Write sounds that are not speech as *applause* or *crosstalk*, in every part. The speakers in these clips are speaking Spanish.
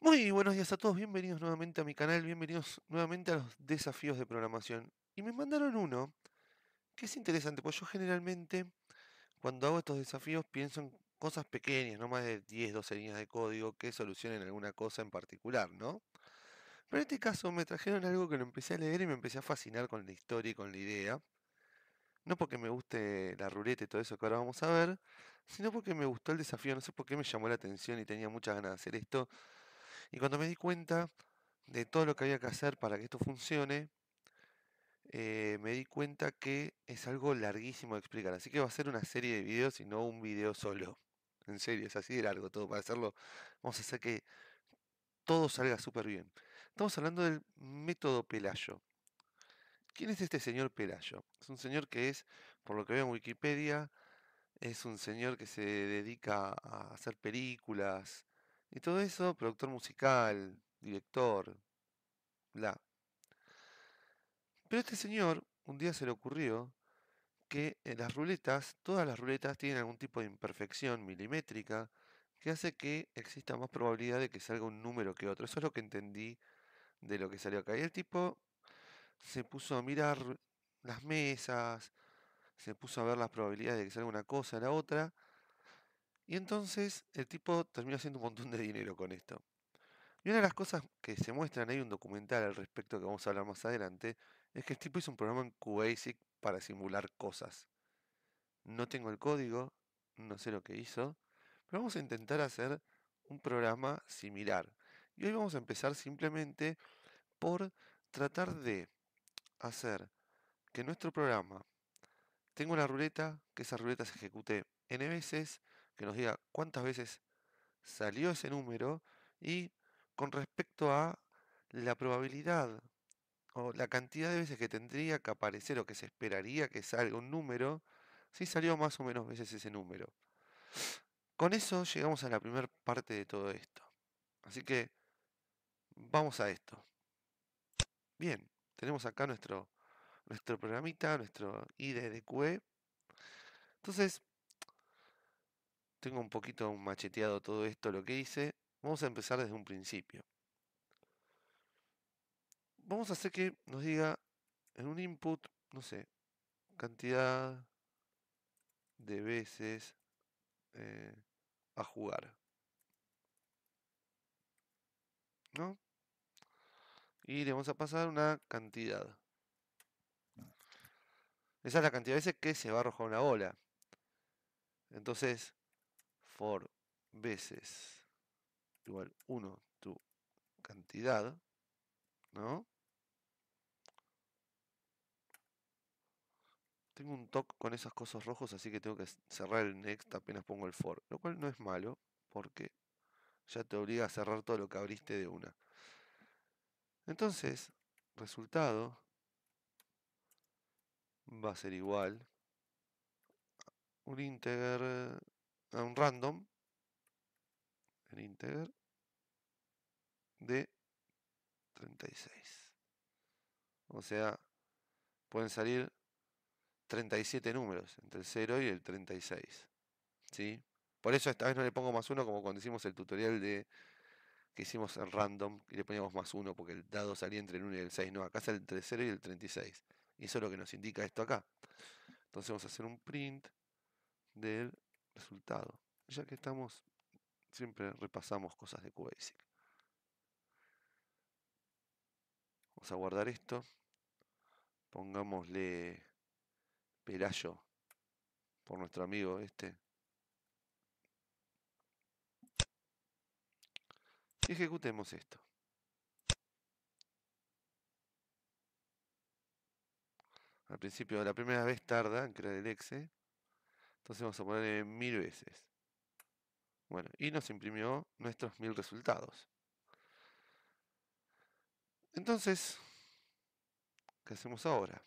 Muy buenos días a todos, bienvenidos nuevamente a mi canal, bienvenidos nuevamente a los desafíos de programación. Y me mandaron uno que es interesante, porque yo generalmente cuando hago estos desafíos pienso en cosas pequeñas, no más de 10, 12 líneas de código que solucionen alguna cosa en particular, ¿no? Pero en este caso me trajeron algo que lo empecé a leer y me empecé a fascinar con la historia y con la idea. No porque me guste la ruleta y todo eso que ahora vamos a ver, sino porque me gustó el desafío, no sé por qué me llamó la atención y tenía muchas ganas de hacer esto y cuando me di cuenta de todo lo que había que hacer para que esto funcione, eh, me di cuenta que es algo larguísimo de explicar. Así que va a ser una serie de videos y no un video solo. *laughs* En serio, es así de largo todo. Para hacerlo, vamos a hacer que todo salga súper bien. Estamos hablando del método Pelayo. ¿Quién es este señor Pelayo? Es un señor que es, por lo que veo en Wikipedia, es un señor que se dedica a hacer películas, y todo eso, productor musical, director, bla. Pero este señor, un día se le ocurrió que en eh, las ruletas, todas las ruletas tienen algún tipo de imperfección milimétrica que hace que exista más probabilidad de que salga un número que otro. Eso es lo que entendí de lo que salió acá. Y el tipo se puso a mirar las mesas, se puso a ver las probabilidades de que salga una cosa o la otra, y entonces el tipo termina haciendo un montón de dinero con esto. Y una de las cosas que se muestran, hay un documental al respecto que vamos a hablar más adelante, es que el tipo hizo un programa en QBasic para simular cosas. No tengo el código, no sé lo que hizo, pero vamos a intentar hacer un programa similar. Y hoy vamos a empezar simplemente por tratar de hacer que nuestro programa tenga una ruleta, que esa ruleta se ejecute n veces que nos diga cuántas veces salió ese número y con respecto a la probabilidad o la cantidad de veces que tendría que aparecer o que se esperaría que salga un número, si salió más o menos veces ese número. Con eso llegamos a la primera parte de todo esto. Así que vamos a esto. Bien, tenemos acá nuestro, nuestro programita, nuestro IDDQE. Entonces, tengo un poquito macheteado todo esto, lo que hice. Vamos a empezar desde un principio. Vamos a hacer que nos diga en un input, no sé, cantidad de veces eh, a jugar. ¿No? Y le vamos a pasar una cantidad. Esa es la cantidad de veces que se va a arrojar una bola. Entonces, for veces igual 1 tu cantidad, ¿no? Tengo un toque con esas cosas rojos, así que tengo que cerrar el next apenas pongo el for, lo cual no es malo, porque ya te obliga a cerrar todo lo que abriste de una. Entonces, resultado va a ser igual un integer a un random, el integer, de 36. O sea, pueden salir 37 números entre el 0 y el 36. ¿Sí? Por eso esta vez no le pongo más uno como cuando hicimos el tutorial de que hicimos en random y le poníamos más uno porque el dado salía entre el 1 y el 6. No, acá sale entre el 0 y el 36. Y eso es lo que nos indica esto acá. Entonces vamos a hacer un print del ya que estamos, siempre repasamos cosas de QBasic. Vamos a guardar esto. Pongámosle Pelayo por nuestro amigo este. Y ejecutemos esto. Al principio, la primera vez tarda en crear el exe. Entonces vamos a poner mil veces. Bueno, y nos imprimió nuestros mil resultados. Entonces, ¿qué hacemos ahora?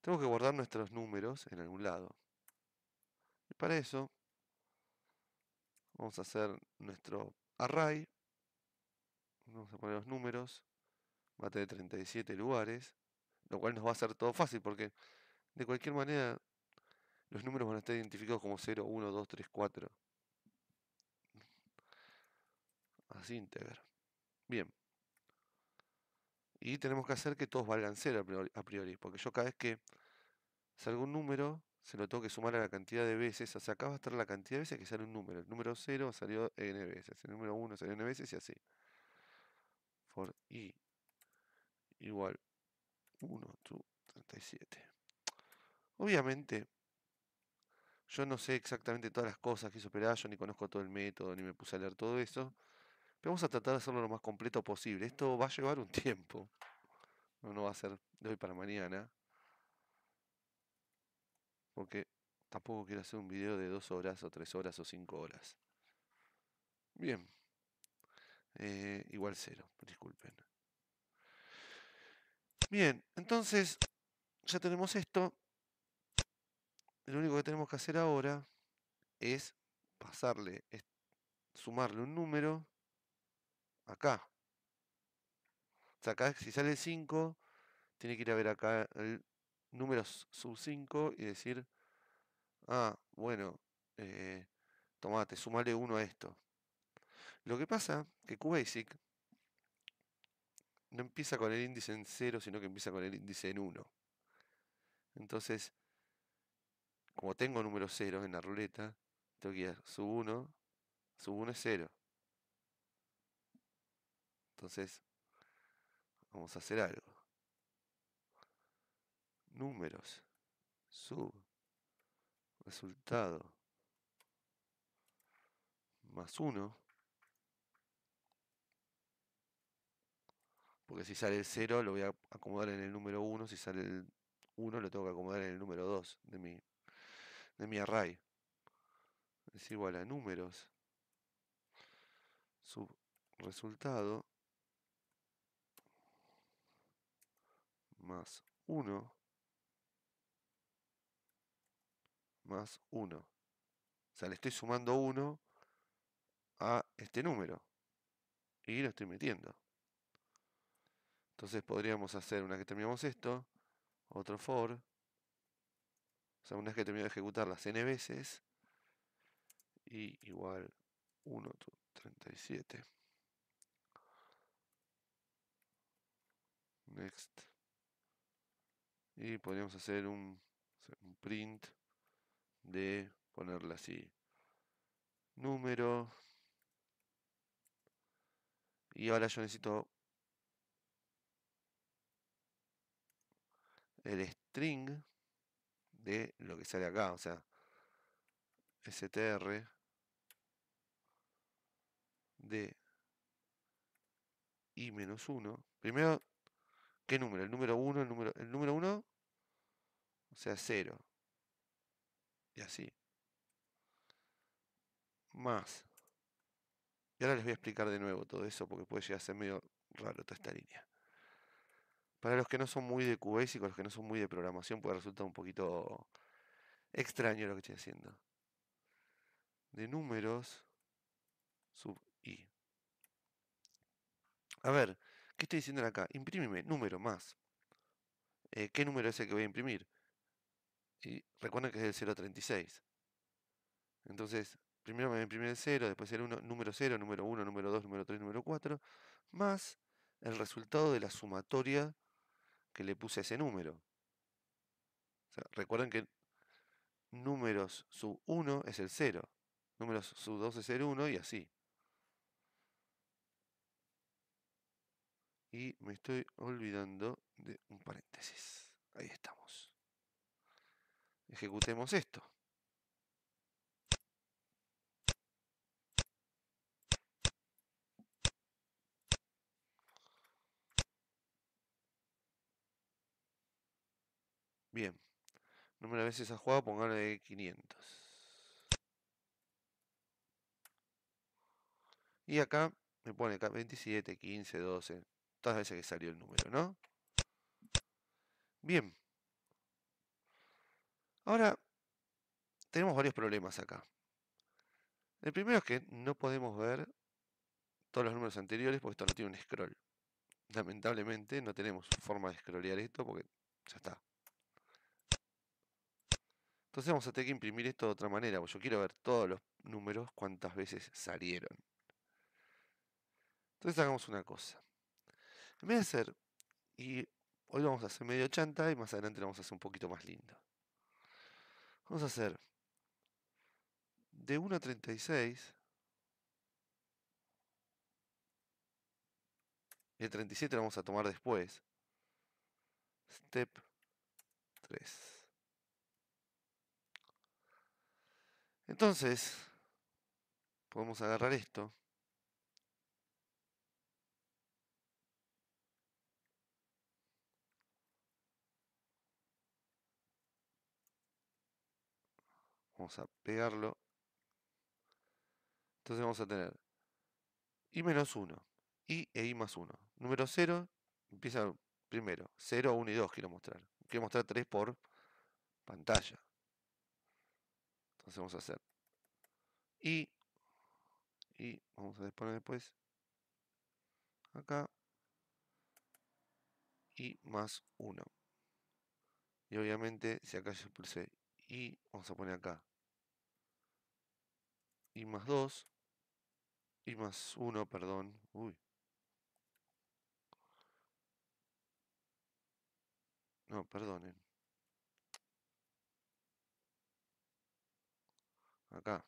Tenemos que guardar nuestros números en algún lado. Y para eso, vamos a hacer nuestro array. Vamos a poner los números. Va a tener 37 lugares. Lo cual nos va a hacer todo fácil porque de cualquier manera los números van a estar identificados como 0, 1, 2, 3, 4. Así íntegra. Bien. Y tenemos que hacer que todos valgan 0 a priori, porque yo cada vez que salga un número, se lo tengo que sumar a la cantidad de veces. O acá va a estar la cantidad de veces que sale un número. El número 0 salió n veces, el número 1 salió n veces y así. For i igual 1, 37. Obviamente, yo no sé exactamente todas las cosas que hizo Pelayo, ni conozco todo el método, ni me puse a leer todo eso. Pero vamos a tratar de hacerlo lo más completo posible. Esto va a llevar un *laughs* tiempo. No, va a ser de hoy para mañana. Porque tampoco quiero hacer un video de dos horas o tres horas o cinco horas. Bien. Eh, igual cero, disculpen. Bien, entonces ya tenemos esto lo único que tenemos que hacer ahora es pasarle, sumarle un número acá. O sea, acá si sale el 5, tiene que ir a ver acá el número sub 5 y decir, ah, bueno, eh, tomate, sumarle 1 a esto. Lo que pasa que QBasic no empieza con el índice en 0, sino que empieza con el índice en 1. Entonces, como tengo números ceros en la ruleta, tengo que ir a sub 1, sub 1 es 0. Entonces, vamos a hacer algo. Números, sub, resultado, más 1. Porque si sale el 0 lo voy a acomodar en el número 1, si sale el 1 lo tengo que acomodar en el número 2 de mi de mi array. Es igual a números su resultado más 1 más 1. O sea, le estoy sumando 1 a este número. Y lo estoy metiendo. Entonces podríamos hacer, una que terminamos esto, otro for, o sea, una vez que termino de las n veces, y igual 1, 37. Next. Y podríamos hacer un, print de ponerle así. Número. Y ahora yo necesito el string lo que sale acá, o sea, str de i menos 1. Primero, ¿qué número? El número 1, el número, el número 1, o sea, 0. Y así. Más. Y ahora les voy a explicar de nuevo todo eso porque puede llegar a ser medio raro toda esta línea. Para los que no son muy de QBase y con los que no son muy de programación, puede resultar un poquito extraño lo que estoy haciendo. De números, sub i. A ver, ¿qué estoy diciendo acá? Imprímeme número más. Eh, ¿Qué número es el que voy a imprimir? Y recuerden que es el 036. Entonces, primero me voy a imprimir el 0, después el número 0, número 1, número 2, número 3, número 4, más el resultado de la sumatoria que le puse ese número. recuerden que números sub 1 es el 0, números sub 2 es el 1 y así. Y me estoy olvidando de un paréntesis. Ahí estamos. Ejecutemos esto. Bien. Número de veces ha jugado, póngale 500. Y acá me pone 27, 15, 12. Todas las veces que salió el número, ¿no? Bien. Ahora, tenemos varios problemas acá. El primero es que no podemos ver todos los números anteriores porque esto no tiene un scroll. Lamentablemente no tenemos forma de scrollear esto porque ya está. Entonces vamos a tener que imprimir esto de otra manera, porque yo quiero ver todos los números cuántas veces salieron. Entonces hagamos una cosa. En vez de hacer, y hoy vamos a hacer medio chanta y más adelante lo vamos a hacer un poquito más lindo. Vamos a hacer de 1 a 36, El 37 lo vamos a tomar después. Step 3. Entonces, podemos agarrar esto. Vamos a pegarlo. Entonces vamos a tener i menos 1, i e i más 1. Número 0 empieza primero, 0, 1 y 2 quiero mostrar. Quiero mostrar 3 por pantalla. Entonces vamos a hacer y, y vamos a poner después pues, acá y más 1. Y obviamente si acá yo pulsé y vamos a poner acá y más 2 y más 1, perdón. Uy. No, perdonen. acá.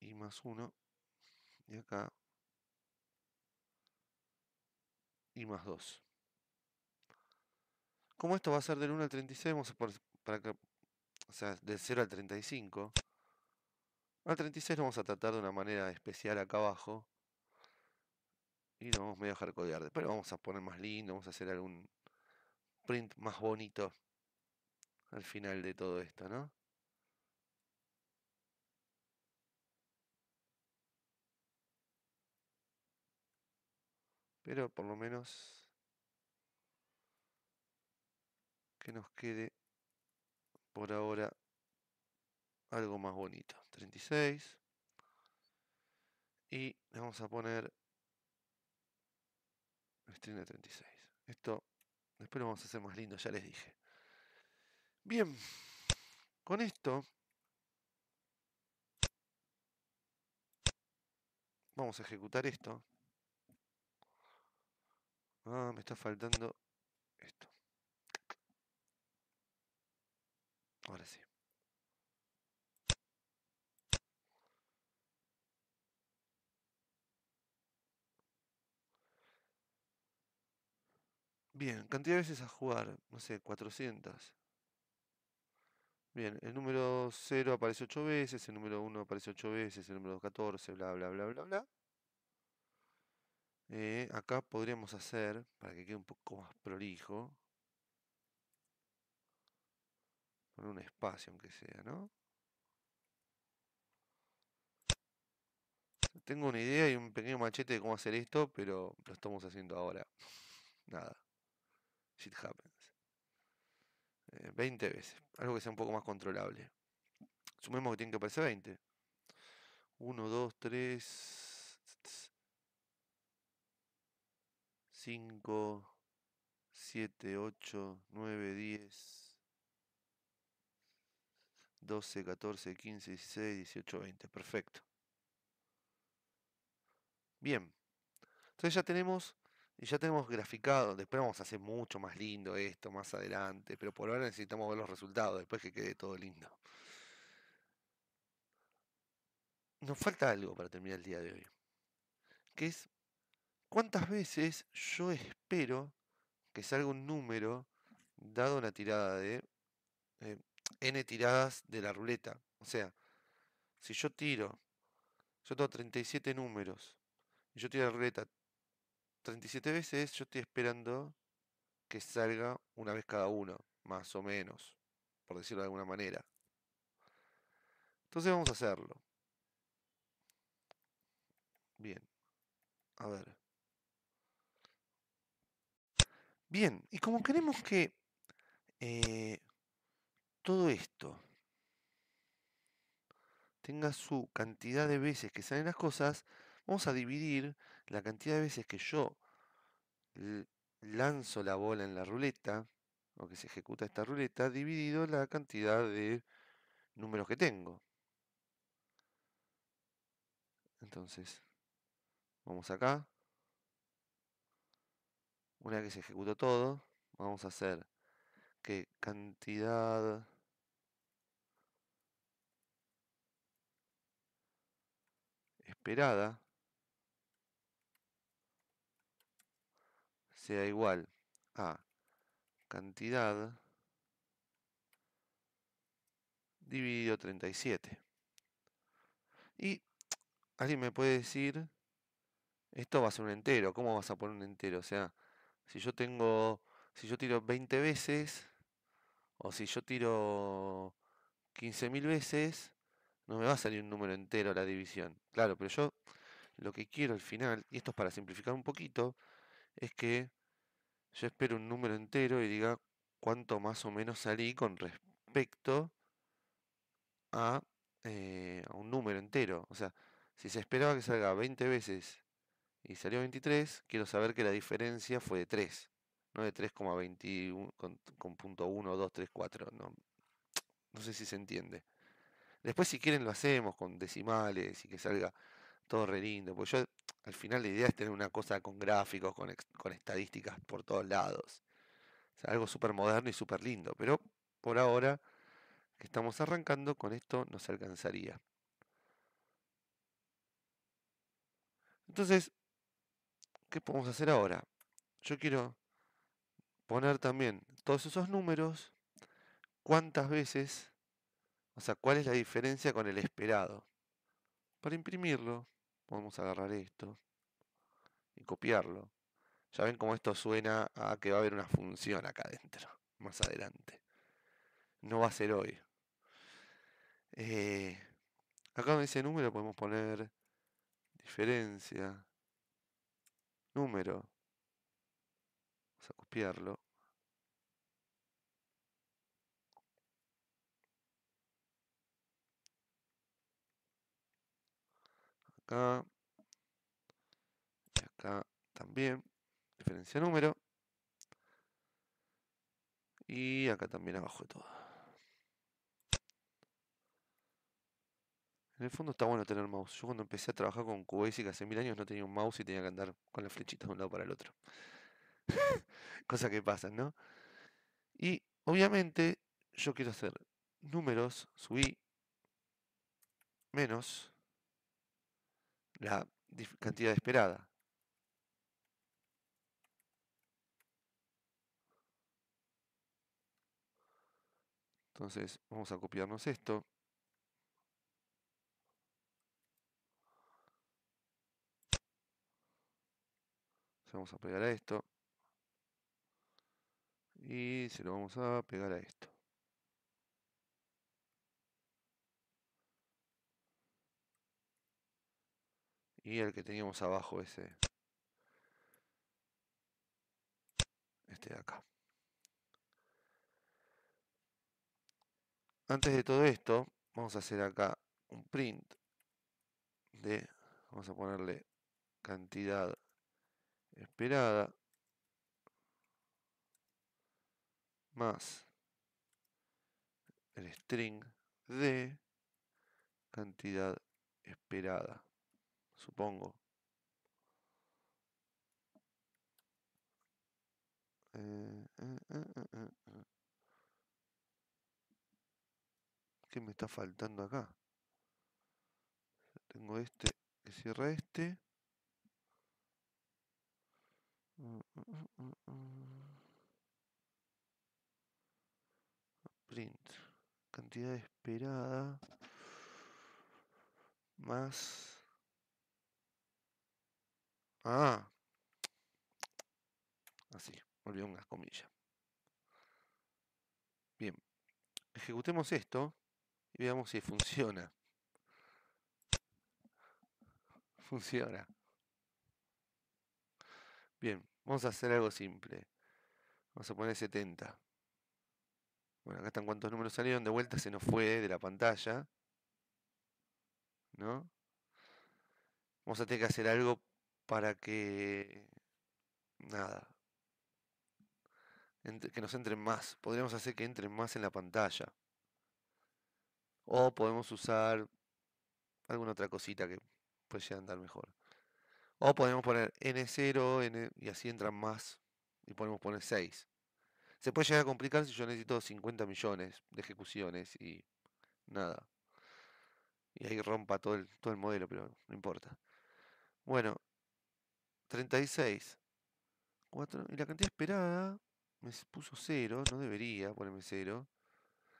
Y más 1. Y acá. Y más 2. Como esto va a ser del 1 al 36, vamos a poner para que, o sea, del 0 al 35. Al 36 lo vamos a tratar de una manera especial acá abajo. Y lo vamos medio a dejar codear. pero vamos a poner más lindo, vamos a hacer algún print más bonito al final de todo esto, ¿no? Pero por lo menos que nos quede por ahora algo más bonito. 36. Y le vamos a poner string de 36. Esto después lo vamos a hacer más lindo, ya les dije. Bien, con esto vamos a ejecutar esto. Ah, me está faltando esto. Ahora sí. Bien, cantidad de veces a jugar, no sé, 400. Bien, el número 0 aparece 8 veces, el número 1 aparece 8 veces, el número 14, bla, bla, bla, bla, bla. Eh, acá podríamos hacer, para que quede un poco más prolijo, poner un espacio aunque sea, ¿no? Tengo una idea y un pequeño machete de cómo hacer esto, pero lo estamos haciendo ahora. *laughs* Nada. Shit happens. 20 eh, veces, algo que sea un poco más controlable. Sumemos que tienen que aparecer 20. 1, 2, 3, 5, 7, 8, 9, 10, 12, 14, 15, 16, 18, 20. Perfecto. Bien. Entonces ya tenemos y ya tenemos graficado, después vamos a hacer mucho más lindo esto más adelante, pero por ahora necesitamos ver los resultados, después que quede todo lindo. Nos falta algo para terminar el día de hoy, que es cuántas veces yo espero que salga un número dado una tirada de eh, n tiradas de la ruleta. O sea, si yo tiro, yo tengo 37 números, y yo tiro la ruleta 37 veces, yo estoy esperando que salga una vez cada uno, más o menos, por decirlo de alguna manera. Entonces vamos a hacerlo. Bien. A ver. Bien, y como queremos que eh, todo esto tenga su cantidad de veces que salen las cosas, vamos a dividir la cantidad de veces que yo lanzo la bola en la ruleta, o que se ejecuta esta ruleta, dividido la cantidad de números que tengo. Entonces, vamos acá. Una vez que se ejecutó todo, vamos a hacer que cantidad... esperada sea igual a cantidad dividido 37. Y alguien me puede decir, esto va a ser un entero, ¿cómo vas a poner un entero? O sea, si yo tengo, si yo tiro 20 veces, o si yo tiro 15.000 veces, no me va a salir un número entero la división. Claro, pero yo lo que quiero al final, y esto es para simplificar un poquito, es que yo espero un número entero y diga cuánto más o menos salí con respecto a, eh, un número entero. O sea, si se esperaba que salga 20 veces y salió 23, quiero saber que la diferencia fue de 3, no de 3,21 con, punto 1, 2, 3, 4. no sé si se entiende. Después si quieren lo hacemos con decimales y que salga todo re lindo. Porque yo, al final, la idea es tener una cosa con gráficos, con, estadísticas por todos lados. O sea, algo súper moderno y súper lindo. Pero por ahora, que estamos arrancando, con esto nos alcanzaría. Entonces, ¿qué podemos hacer ahora? Yo quiero poner también todos esos números, cuántas veces, o sea, cuál es la diferencia con el esperado, para imprimirlo podemos agarrar esto y copiarlo. Ya ven cómo esto suena a que va a haber una función acá adentro, *laughs* más adelante. No va a ser hoy. Eh, acá donde dice número podemos poner diferencia, número. Vamos a copiarlo. acá. acá también. Diferencia número. Y acá también abajo de todo. En el fondo está bueno tener mouse. Yo cuando empecé a trabajar con QBasic hace mil años no tenía un mouse y tenía que andar con la flechita de un lado para el otro. *laughs* Cosa que pasa, ¿no? Y obviamente yo quiero hacer números, subí, menos, la cantidad esperada. Entonces vamos a copiarnos esto. Se vamos a pegar a esto. Y se lo vamos a pegar a esto. y el que teníamos abajo ese este de acá antes de todo esto vamos a hacer acá un print de vamos a ponerle cantidad esperada más el string de cantidad esperada supongo. que eh, eh, eh, ¿Qué me está faltando acá? Tengo este que cierra este. Mm, mm, mm, Print. Cantidad esperada. Más Ah. Así, olvidé una comilla. Bien. Ejecutemos esto y veamos si funciona. Funciona. Bien, vamos a hacer algo simple. Vamos a poner 70. Bueno, acá están cuántos números salieron. De vuelta se nos fue de la pantalla. ¿No? Vamos a tener que hacer algo para que, nada, que nos entren más. Podríamos hacer que entren más en la pantalla. O podemos usar alguna otra cosita que puede andar mejor. O podemos poner N0 y así entran más. Y podemos poner 6. Se puede llegar a complicar si yo necesito 50 millones de ejecuciones y nada. Y ahí rompa todo el, todo el modelo, pero no importa. Bueno, 36. 4, y la cantidad esperada me puso 0, no debería ponerme 0.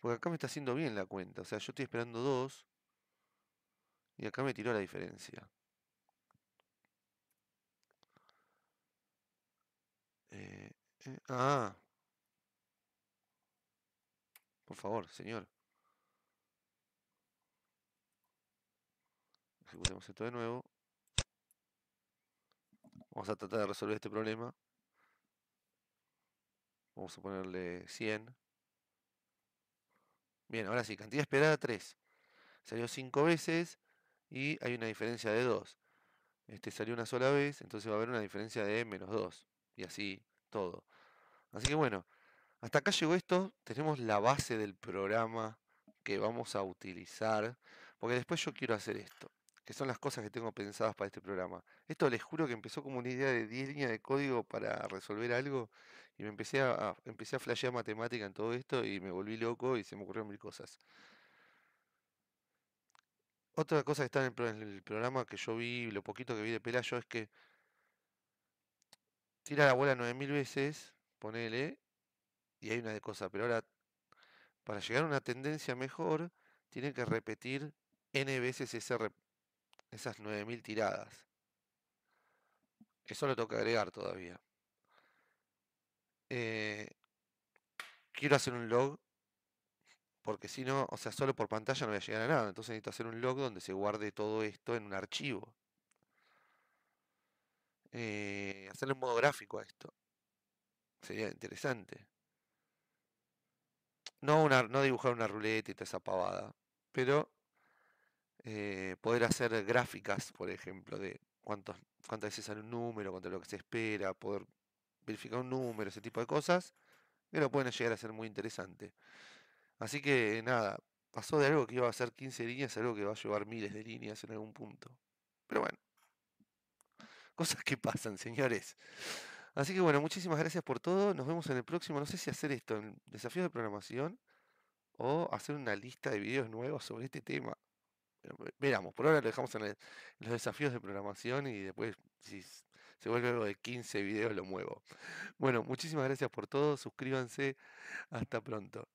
Porque acá me está haciendo bien la cuenta. O sea, yo estoy esperando 2. Y acá me tiró la diferencia. Eh, eh, ah. Por favor, señor. Ejecutemos esto de nuevo. Vamos a tratar de resolver este problema. Vamos a ponerle 100. Bien, ahora sí, cantidad esperada 3. Salió 5 veces y hay una diferencia de 2. Este salió una sola vez, entonces va a haber una diferencia de menos 2. Y así todo. Así que bueno, hasta acá llegó esto. Tenemos la base del programa que vamos a utilizar. Porque después yo quiero hacer esto que son las cosas que tengo pensadas para este programa. Esto les juro que empezó como una idea de 10 líneas de código para resolver algo y me empecé a, empecé a flashear matemática en todo esto y me volví loco y se me ocurrieron mil cosas. Otra cosa que está en el, programa que yo vi, lo poquito que vi de Pelayo, es que tira la bola 9000 veces, ponele, y hay una de cosas, pero ahora para llegar a una tendencia mejor, tiene que repetir n veces ese, esas 9.000 tiradas. Eso lo tengo que agregar todavía. Eh, quiero hacer un log, porque si no, o sea, solo por pantalla no voy a llegar a nada. Entonces necesito hacer un log donde se guarde todo esto en un archivo. Eh, hacerle un modo gráfico a esto. Sería interesante. No, una, no dibujar una ruleta y toda esa pavada. Pero eh, poder hacer gráficas, por ejemplo, de cuántos, cuántas veces sale un número, cuánto es lo que se espera, poder verificar un número, ese tipo de cosas, que lo pueden llegar a ser muy interesante. Así que nada, pasó de algo que iba a ser 15 líneas a algo que va a llevar miles de líneas en algún punto. Pero bueno, cosas que pasan, señores. Así que bueno, muchísimas gracias por todo. Nos vemos en el próximo. No sé si hacer esto en desafíos de programación o hacer una lista de videos nuevos sobre este tema veramos, por ahora lo dejamos en, en, los desafíos de programación y después si se vuelve algo de 15 videos lo muevo. Bueno, muchísimas gracias por todo, suscríbanse, hasta pronto.